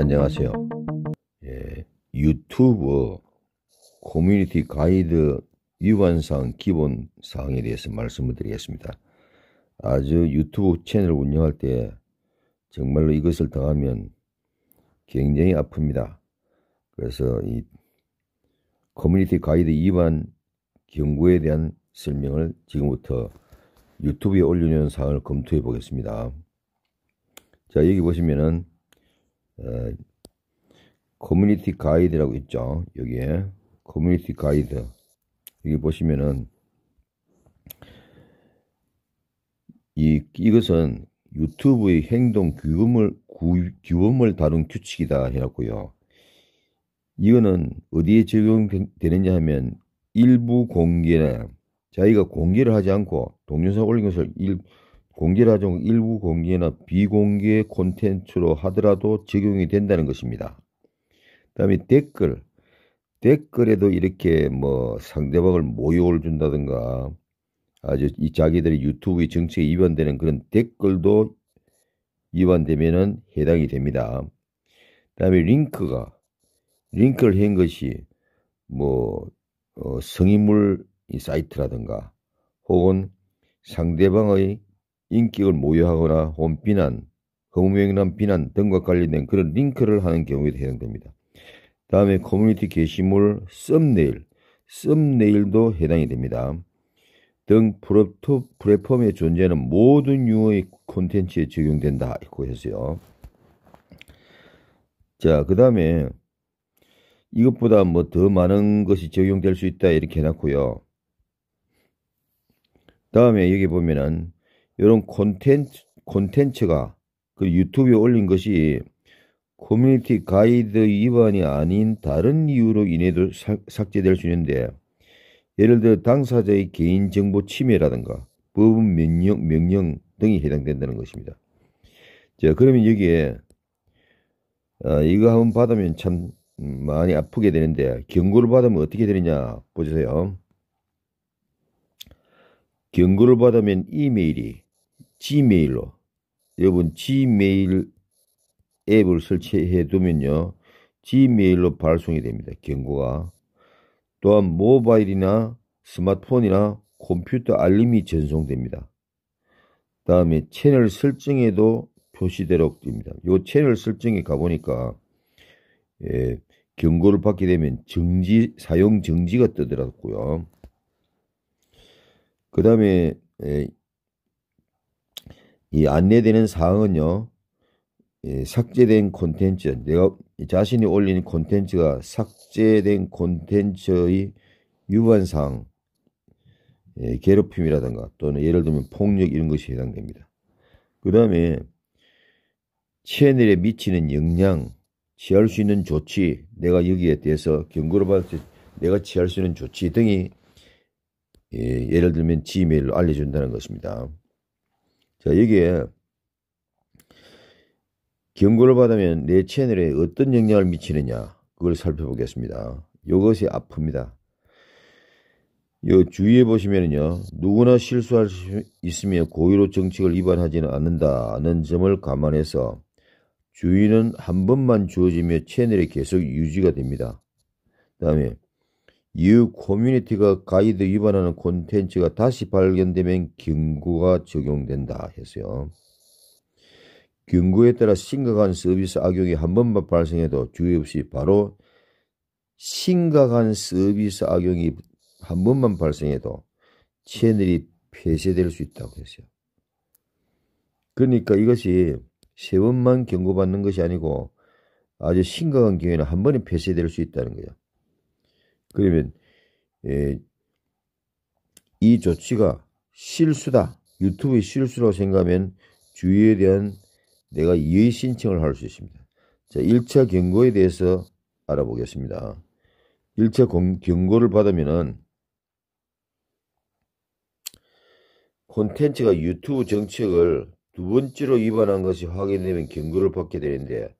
안녕하세요. 예, 유튜브 커뮤니티 가이드 위관상 기본 사항에 대해서 말씀을 드리겠습니다. 아주 유튜브 채널 운영할 때 정말로 이것을 당하면 굉장히 아픕니다. 그래서 이 커뮤니티 가이드 위반 경고에 대한 설명을 지금부터 유튜브에 올려놓은 사항을 검토해 보겠습니다. 자 여기 보시면은 커뮤니티 가이드라고 있죠. 여기에 커뮤니티 가이드 여기 보시면은 이 이것은 유튜브의 행동 규범을 구, 규범을 다룬 규칙이다 해놨고요. 이거는 어디에 적용되느냐 하면 일부 공개나 자기가 공개를 하지 않고 동영상 올린 것을 일, 공개라종 일부 공개나 비공개 콘텐츠로 하더라도 적용이 된다는 것입니다. 그 다음에 댓글. 댓글에도 이렇게 뭐 상대방을 모욕을 준다든가 아주 이 자기들의 유튜브의 정책에 위반되는 그런 댓글도 위반되면은 해당이 됩니다. 그 다음에 링크가 링크를 한 것이 뭐 어, 성인물 사이트라든가 혹은 상대방의 인격을 모욕하거나 혹은 비난, 허무명이란 비난 등과 관련된 그런 링크를 하는 경우에도 해당됩니다. 다음에 커뮤니티 게시물 썸네일, 썸네일도 해당이 됩니다. 등 플랫폼에 존재하는 모든 유어의 콘텐츠에 적용된다 이렇해 했어요. 자, 그 다음에 이것보다 뭐 더 많은 것이 적용될 수 있다 이렇게 해놨고요. 다음에 여기 보면은 이런 콘텐츠, 콘텐츠가 그 유튜브에 올린 것이 커뮤니티 가이드 위반이 아닌 다른 이유로 인해도 삭제될 수 있는데 예를 들어 당사자의 개인정보 침해라든가 법은 명령, 명령 등이 해당된다는 것입니다. 자 그러면 여기에 아, 이거 한번 받으면 참 많이 아프게 되는데 경고를 받으면 어떻게 되느냐 보세요. 경고를 받으면 이메일이 지메일로 여러분 지메일 앱을 설치해 두면요. 지메일로 발송이 됩니다. 경고가. 또한 모바일이나 스마트폰이나 컴퓨터 알림이 전송됩니다. 다음에 채널 설정에도 표시대로 됩니다. 요 채널 설정에 가보니까 예, 경고를 받게 되면 정지 사용 정지가 뜨더라고요. 그 다음에 예, 이 안내되는 사항은요. 예, 삭제된 콘텐츠, 내가 자신이 올린 콘텐츠가 삭제된 콘텐츠의 유반 사항, 예, 괴롭힘이라든가 또는 예를 들면 폭력 이런 것이 해당됩니다. 그 다음에 채널에 미치는 영향, 취할 수 있는 조치, 내가 여기에 대해서 경고를 받을 때 내가 취할 수 있는 조치 등이 예, 예를 들면 지메일로 알려준다는 것입니다. 자, 여기에 경고를 받으면 내 채널에 어떤 영향을 미치느냐 그걸 살펴보겠습니다. 이것이 아픕니다. 요 주위에 보시면요 누구나 실수할 수 있으며 고의로 정책을 위반하지는 않는다는 점을 감안해서 주의는 한 번만 주어지며 채널이 계속 유지가 됩니다. 그 다음에 이 커뮤니티가 가이드 위반하는 콘텐츠가 다시 발견되면 경고가 적용된다 했어요. 경고에 따라 심각한 서비스 악용이 한 번만 발생해도 주의 없이 바로 심각한 서비스 악용이 한 번만 발생해도 채널이 폐쇄될 수 있다고 했어요. 그러니까 이것이 세 번만 경고받는 것이 아니고 아주 심각한 경우에는 한 번에 폐쇄될 수 있다는 거예요. 그러면 에, 예, 이 조치가 실수다. 유튜브의 실수라고 생각하면 주의에 대한 내가 이의 신청을 할 수 있습니다. 자, 1차 경고에 대해서 알아보겠습니다. 1차 경고를 받으면은 콘텐츠가 유튜브 정책을 두 번째로 위반한 것이 확인되면 경고를 받게 되는데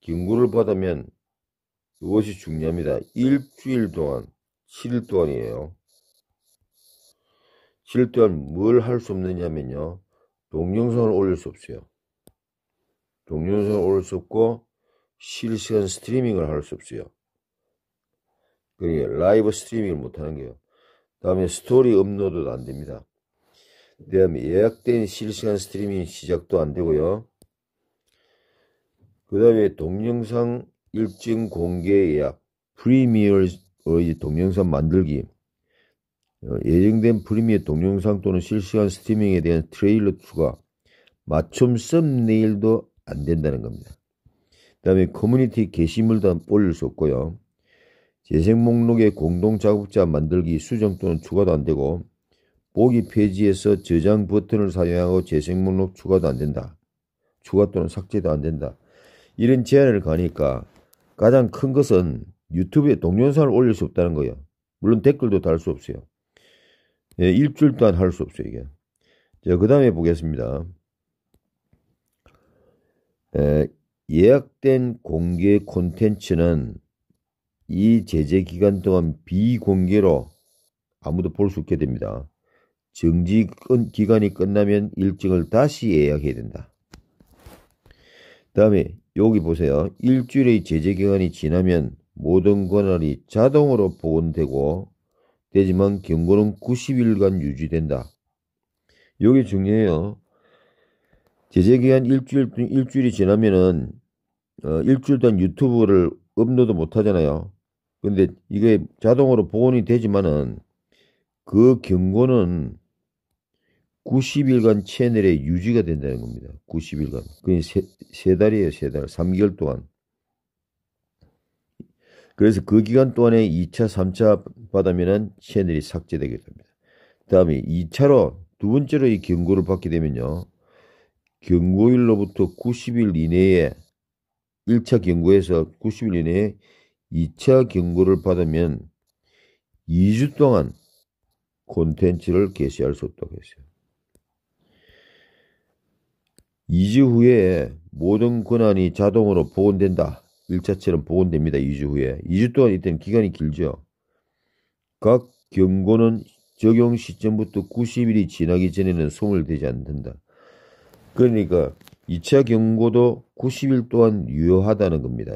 경고를 받으면 이것이 중요합니다. 일주일 동안, 7일 동안이에요. 7일 동안 뭘 할 수 없느냐면요. 동영상을 올릴 수 없어요. 동영상을 올릴 수 없고 실시간 스트리밍을 할 수 없어요. 그게 그러니까 라이브 스트리밍을 못하는 거예요. 다음에 스토리 업로드도 안 됩니다. 그다음에 예약된 실시간 스트리밍 시작도 안 되고요. 그 다음에 동영상 일진 공개 예약, 프리미어의 동영상 만들기, 어, 예정된 프리미어 동영상 또는 실시간 스트리밍에 대한 트레일러 추가, 맞춤 썸네일도 안 된다는 겁니다. 그 다음에 커뮤니티 게시물도 올릴 수 없고요. 재생 목록에 공동 작업자 만들기 수정 또는 추가도 안 되고, 보기 페이지에서 저장 버튼을 사용하고 재생 목록 추가도 안 된다. 추가 또는 삭제도 안 된다. 이런 제한을 가니까 가장 큰 것은 유튜브에 동영상을 올릴 수 없다는 거예요. 물론 댓글도 달 수 없어요. 예, 일주일 동안 할 수 없어요, 이게. 자, 그 다음에 보겠습니다. 에, 예, 예약된 공개 콘텐츠는 이 제재 기간 동안 비공개로 아무도 볼 수 없게 됩니다. 정지 기간이 끝나면 일정을 다시 예약해야 된다. 다음에 여기 보세요. 일주일의 제재 기간이 지나면 모든 권한이 자동으로 복원되고 되지만 경고는 90일간 유지된다. 여기 중요해요. 제재 기간 일주일 일주일이 지나면은 어, 일주일 동안 유튜브를 업로드 못 하잖아요. 근데 이게 자동으로 복원이 되지만은 그 경고는 90일간 채널에 유지가 된다는 겁니다. 90일간. 그게 세, 세 달이에요, 세 달. 3개월 동안. 그래서 그 기간 동안에 2차, 3차 받으면은 채널이 삭제되게 됩니다. 다음에 2차로, 두 번째로 이 경고를 받게 되면요. 경고일로부터 90일 이내에 1차 경고에서 90일 이내에 2차 경고를 받으면 2주 동안 콘텐츠를 게시할 수 없다고 했어요. 2주 후에 모든 권한이 자동으로 복원된다. 1차처럼 복원됩니다. 2주 후에. 2주 동안 이때는 기간이 길죠. 각 경고는 적용 시점부터 90일이 지나기 전에는 소멸되지 않는다. 그러니까 2차 경고도 90일 동안 유효하다는 겁니다.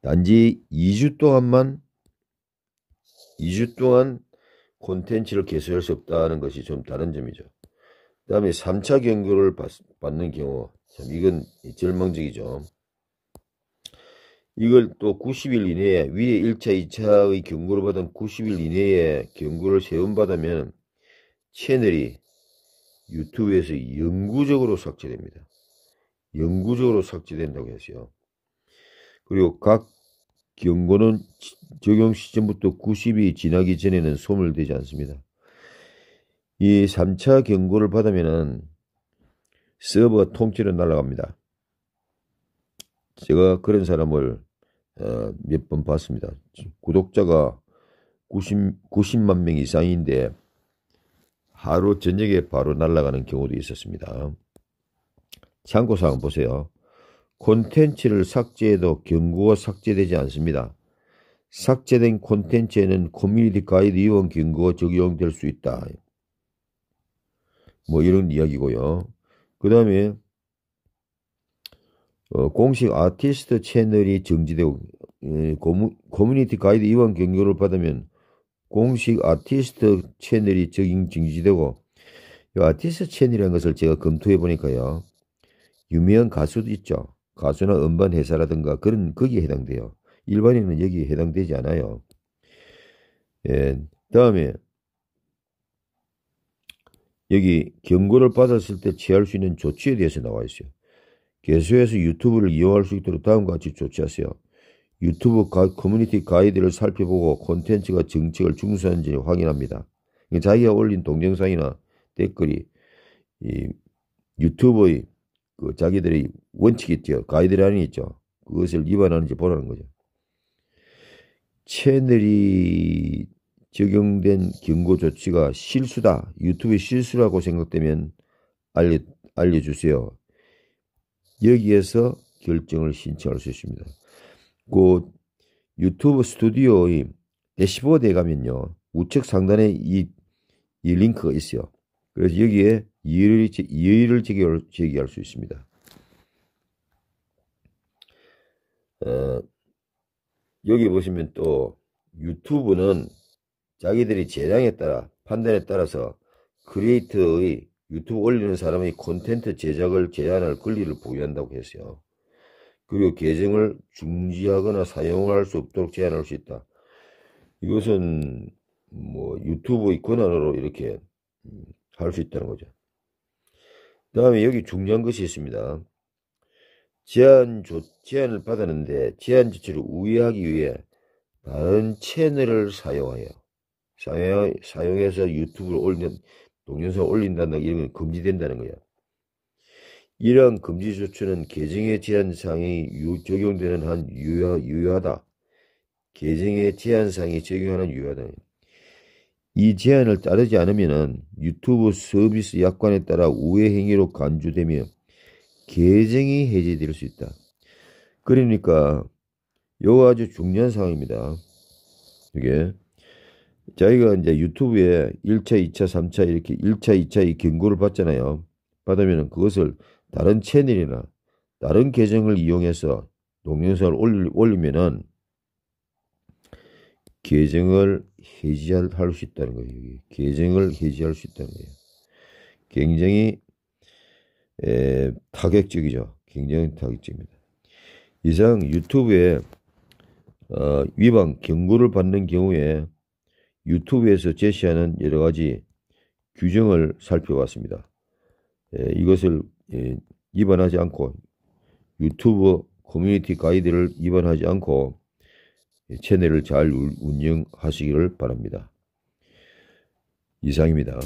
단지 2주 동안만 2주 동안 콘텐츠를 개수할 수 없다는 것이 좀 다른 점이죠. 그 다음에 3차 경고를 받, 는 경우 참 이건 절망적이죠. 이걸 또 90일 이내에 위에 1차, 2차의 경고를 받은 90일 이내에 경고를 세운받으면 채널이 유튜브에서 영구적으로 삭제됩니다. 영구적으로 삭제된다고 했어요. 그리고 각 경고는 적용 시점부터 90이 지나기 전에는 소멸되지 않습니다. 이 3차 경고를 받으면은 서버 통째로 날아갑니다. 제가 그런 사람을 어, 몇번 봤습니다. 구독자가 90, 90만 명 이상인데 하루 저녁에 바로 날아가는 경우도 있었습니다. 참고사항 보세요. 콘텐츠를 삭제해도 경고가 삭제되지 않습니다. 삭제된 콘텐츠에는 커뮤니티 가이드 이원 경고가 적용될 수 있다. 뭐 이런 이야기고요. 그 다음에 어, 공식 아티스트 채널이 정지되고 예, 고무, 커뮤니티 가이드 이완 경고를 받으면 공식 아티스트 채널이 적용 정지되고 이 아티스트 채널이라는 것을 제가 검토해 보니까요. 유명한 가수도 있죠. 가수나 음반 회사라든가 그런 거기에 해당돼요. 일반인은 여기에 해당되지 않아요. 예, 다음에 여기 경고를 받았을 때 취할 수 있는 조치에 대해서 나와 있어요. 계속해서 유튜브를 이용할 수 있도록 다음과 같이 조치하세요. 유튜브 가, 커뮤니티 가이드를 살펴보고 콘텐츠가 정책을 중수하는지 확인합니다. 자기가 올린 동영상이나 댓글이 이 유튜브의 그 자기들의 원칙이 있죠. 가이드라인이 있죠. 그것을 위반하는지 보라는 거죠. 채널이 적용된 경고 조치가 실수다. 유튜브의 실수라고 생각되면 알려, 알려주세요. 여기에서 결정을 신청할 수 있습니다. 그 유튜브 스튜디오의 대시보드에 가면요. 우측 상단에 이, 이 링크가 있어요. 그래서 여기에 이의를, 이의를 제기할, 제기할 수 있습니다. 어, 여기 보시면 또 유튜브는 자기들이 재량에 따라 판단에 따라서 크리에이터의 유튜브 올리는 사람의 콘텐츠 제작을 제한할 권리를 보유한다고 했어요. 그리고 계정을 중지하거나 사용할 수 없도록 제한할 수 있다. 이것은 뭐 유튜브의 권한으로 이렇게 음, 할수 있다는 거죠. 다음에 여기 중요한 것이 있습니다. 제한 조, 제한을 받았는데 제한 조치를 우회하기 위해 다른 채널을 사용하여 사용, 사용해서 유튜브를 올린, 리 동영상 올린다는 이런 건 금지된다는 거야. 이러한 금지 조치는 계정의 제한상이 적용되는 한 유효, 유효하다. 계정의 제한상이 적용하는 유효하다. 이 제한을 따르지 않으면 유튜브 서비스 약관에 따라 우회 행위로 간주되며 계정이 해제될 수 있다. 그러니까 요거 아주 중요한 사항입니다 이게 저희가 이제 유튜브에 1차, 2차, 3차 이렇게 1차, 2차 이 경고를 받잖아요. 받으면 그것을 다른 채널이나 다른 계정을 이용해서 동영상을 올리면은 계정을 해지할 수 있다는 거예요. 계정을 해지할 수 있다는 거예요. 굉장히 에, 타격적이죠. 굉장히 타격적입니다. 이상 유튜브에 어, 위반 경고를 받는 경우에 유튜브에서 제시하는 여러 가지 규정을 살펴봤습니다. 예, 이것을 예, 위반하지 않고 유튜브 커뮤니티 가이드를 위반하지 않고 채널을 잘 운영하시기를 바랍니다. 이상입니다.